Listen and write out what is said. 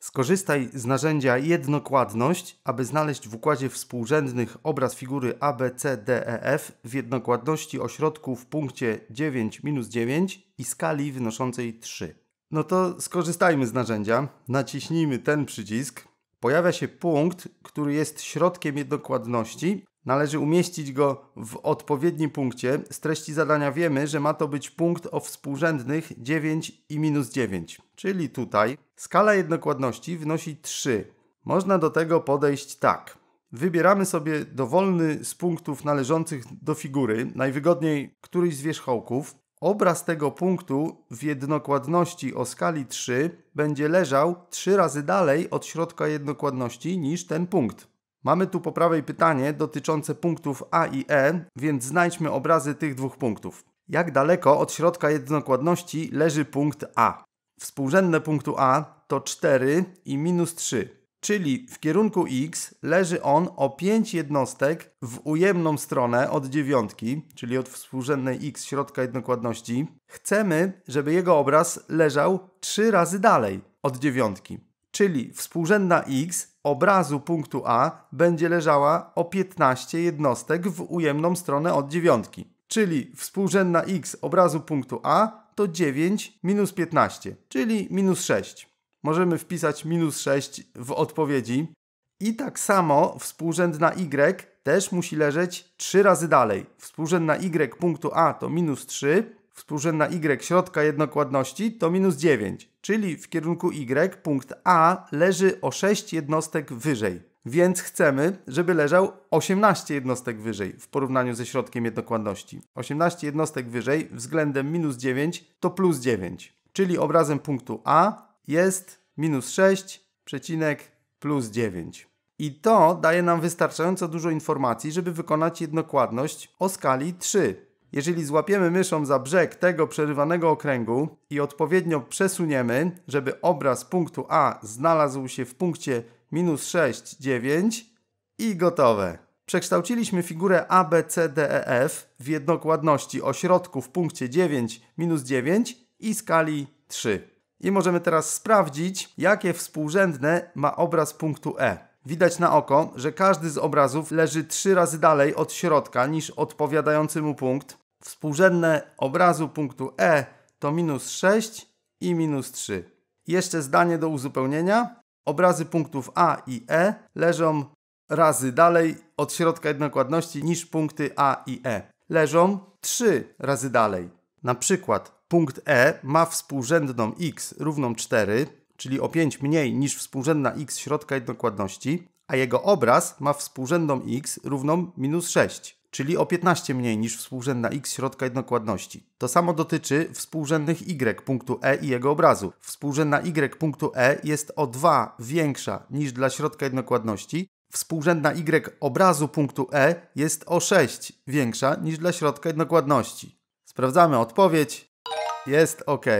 Skorzystaj z narzędzia jednokładność, aby znaleźć w układzie współrzędnych obraz figury ABCDEF w jednokładności ośrodku w punkcie 9-9 i skali wynoszącej 3. No to skorzystajmy z narzędzia, naciśnijmy ten przycisk. Pojawia się punkt, który jest środkiem jednokładności, Należy umieścić go w odpowiednim punkcie. Z treści zadania wiemy, że ma to być punkt o współrzędnych 9 i minus 9, czyli tutaj skala jednokładności wynosi 3. Można do tego podejść tak. Wybieramy sobie dowolny z punktów należących do figury, najwygodniej któryś z wierzchołków. Obraz tego punktu w jednokładności o skali 3 będzie leżał 3 razy dalej od środka jednokładności niż ten punkt. Mamy tu po prawej pytanie dotyczące punktów A i E, więc znajdźmy obrazy tych dwóch punktów. Jak daleko od środka jednokładności leży punkt A? Współrzędne punktu A to 4 i minus 3, czyli w kierunku x leży on o 5 jednostek w ujemną stronę od dziewiątki, czyli od współrzędnej x środka jednokładności. Chcemy, żeby jego obraz leżał 3 razy dalej od dziewiątki czyli współrzędna x obrazu punktu A będzie leżała o 15 jednostek w ujemną stronę od dziewiątki. Czyli współrzędna x obrazu punktu A to 9 minus 15, czyli minus 6. Możemy wpisać minus 6 w odpowiedzi. I tak samo współrzędna y też musi leżeć 3 razy dalej. Współrzędna y punktu A to minus 3, współrzędna y środka jednokładności to minus 9, czyli w kierunku y punkt A leży o 6 jednostek wyżej. Więc chcemy, żeby leżał 18 jednostek wyżej w porównaniu ze środkiem jednokładności. 18 jednostek wyżej względem minus 9 to plus 9, czyli obrazem punktu A jest minus 6 plus 9. I to daje nam wystarczająco dużo informacji, żeby wykonać jednokładność o skali 3. Jeżeli złapiemy myszą za brzeg tego przerywanego okręgu i odpowiednio przesuniemy, żeby obraz punktu A znalazł się w punkcie minus 6, 9 i gotowe. Przekształciliśmy figurę ABCDEF w jednokładności o środku w punkcie 9, minus 9 i skali 3. I możemy teraz sprawdzić, jakie współrzędne ma obraz punktu E. Widać na oko, że każdy z obrazów leży trzy razy dalej od środka niż odpowiadający mu punkt, Współrzędne obrazu punktu E to minus 6 i minus 3. Jeszcze zdanie do uzupełnienia. Obrazy punktów A i E leżą razy dalej od środka jednokładności niż punkty A i E. Leżą 3 razy dalej. Na przykład punkt E ma współrzędną x równą 4, czyli o 5 mniej niż współrzędna x środka jednokładności, a jego obraz ma współrzędną x równą minus 6 czyli o 15 mniej niż współrzędna x środka jednokładności. To samo dotyczy współrzędnych y punktu E i jego obrazu. Współrzędna y punktu E jest o 2 większa niż dla środka jednokładności, współrzędna y obrazu punktu E jest o 6 większa niż dla środka jednokładności. Sprawdzamy odpowiedź. Jest ok.